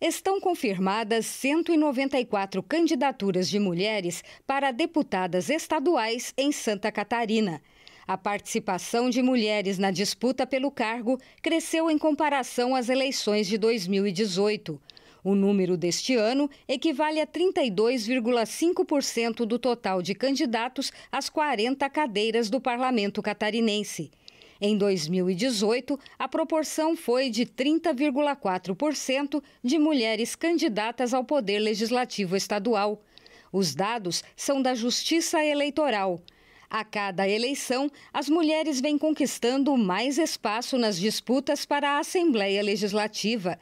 Estão confirmadas 194 candidaturas de mulheres para deputadas estaduais em Santa Catarina. A participação de mulheres na disputa pelo cargo cresceu em comparação às eleições de 2018. O número deste ano equivale a 32,5% do total de candidatos às 40 cadeiras do parlamento catarinense. Em 2018, a proporção foi de 30,4% de mulheres candidatas ao Poder Legislativo Estadual. Os dados são da Justiça Eleitoral. A cada eleição, as mulheres vêm conquistando mais espaço nas disputas para a Assembleia Legislativa.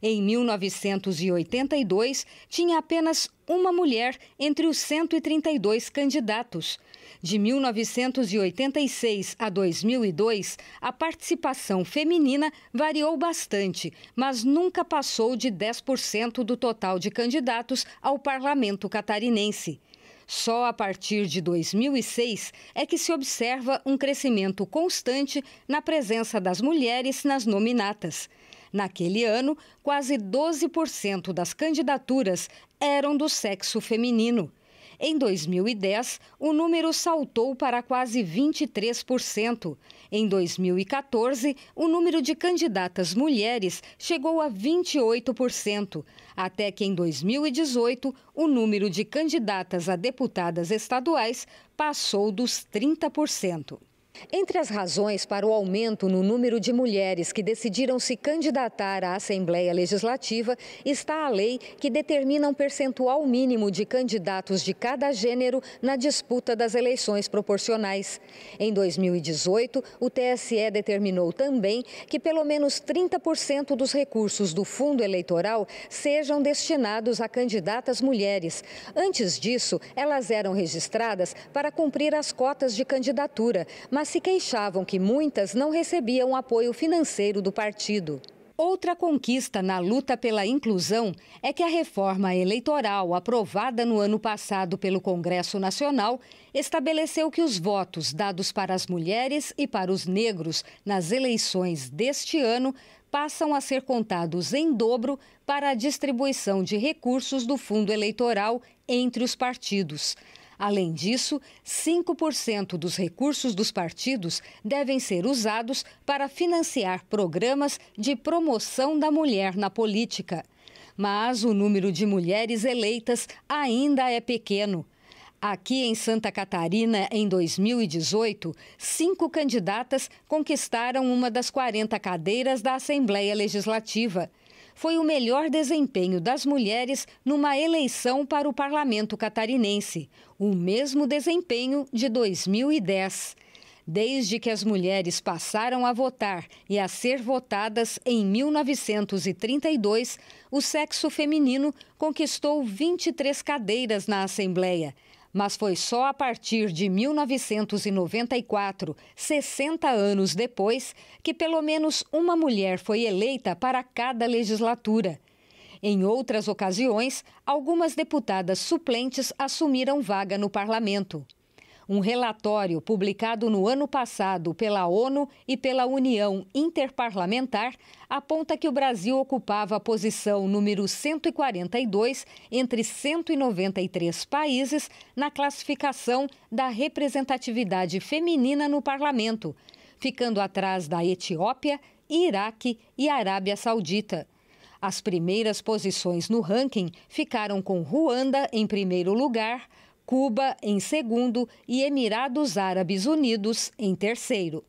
Em 1982, tinha apenas uma mulher entre os 132 candidatos. De 1986 a 2002, a participação feminina variou bastante, mas nunca passou de 10% do total de candidatos ao parlamento catarinense. Só a partir de 2006 é que se observa um crescimento constante na presença das mulheres nas nominatas. Naquele ano, quase 12% das candidaturas eram do sexo feminino. Em 2010, o número saltou para quase 23%. Em 2014, o número de candidatas mulheres chegou a 28%, até que em 2018, o número de candidatas a deputadas estaduais passou dos 30%. Entre as razões para o aumento no número de mulheres que decidiram se candidatar à Assembleia Legislativa está a lei que determina um percentual mínimo de candidatos de cada gênero na disputa das eleições proporcionais. Em 2018, o TSE determinou também que pelo menos 30% dos recursos do fundo eleitoral sejam destinados a candidatas mulheres. Antes disso, elas eram registradas para cumprir as cotas de candidatura, mas se queixavam que muitas não recebiam apoio financeiro do partido. Outra conquista na luta pela inclusão é que a reforma eleitoral aprovada no ano passado pelo Congresso Nacional estabeleceu que os votos dados para as mulheres e para os negros nas eleições deste ano passam a ser contados em dobro para a distribuição de recursos do fundo eleitoral entre os partidos. Além disso, 5% dos recursos dos partidos devem ser usados para financiar programas de promoção da mulher na política. Mas o número de mulheres eleitas ainda é pequeno. Aqui em Santa Catarina, em 2018, cinco candidatas conquistaram uma das 40 cadeiras da Assembleia Legislativa foi o melhor desempenho das mulheres numa eleição para o parlamento catarinense, o mesmo desempenho de 2010. Desde que as mulheres passaram a votar e a ser votadas em 1932, o sexo feminino conquistou 23 cadeiras na Assembleia. Mas foi só a partir de 1994, 60 anos depois, que pelo menos uma mulher foi eleita para cada legislatura. Em outras ocasiões, algumas deputadas suplentes assumiram vaga no parlamento. Um relatório publicado no ano passado pela ONU e pela União Interparlamentar aponta que o Brasil ocupava a posição número 142 entre 193 países na classificação da representatividade feminina no parlamento, ficando atrás da Etiópia, Iraque e Arábia Saudita. As primeiras posições no ranking ficaram com Ruanda em primeiro lugar, Cuba em segundo e Emirados Árabes Unidos em terceiro.